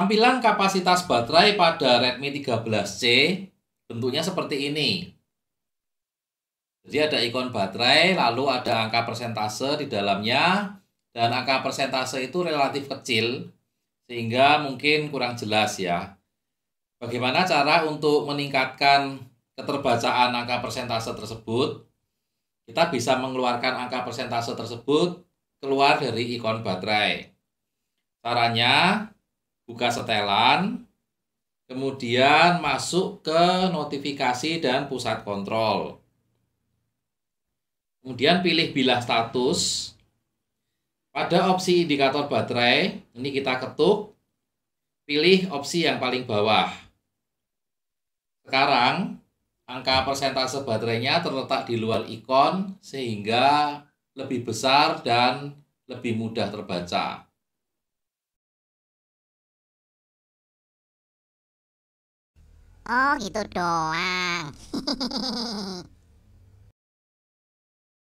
Tampilan kapasitas baterai pada Redmi 13C bentuknya seperti ini. Jadi ada ikon baterai, lalu ada angka persentase di dalamnya, dan angka persentase itu relatif kecil, sehingga mungkin kurang jelas ya. Bagaimana cara untuk meningkatkan keterbacaan angka persentase tersebut? Kita bisa mengeluarkan angka persentase tersebut keluar dari ikon baterai. Caranya, buka setelan, kemudian masuk ke notifikasi dan pusat kontrol. Kemudian pilih bilah status. Pada opsi indikator baterai, ini kita ketuk, pilih opsi yang paling bawah. Sekarang, angka persentase baterainya terletak di luar ikon sehingga lebih besar dan lebih mudah terbaca. Oh gitu doang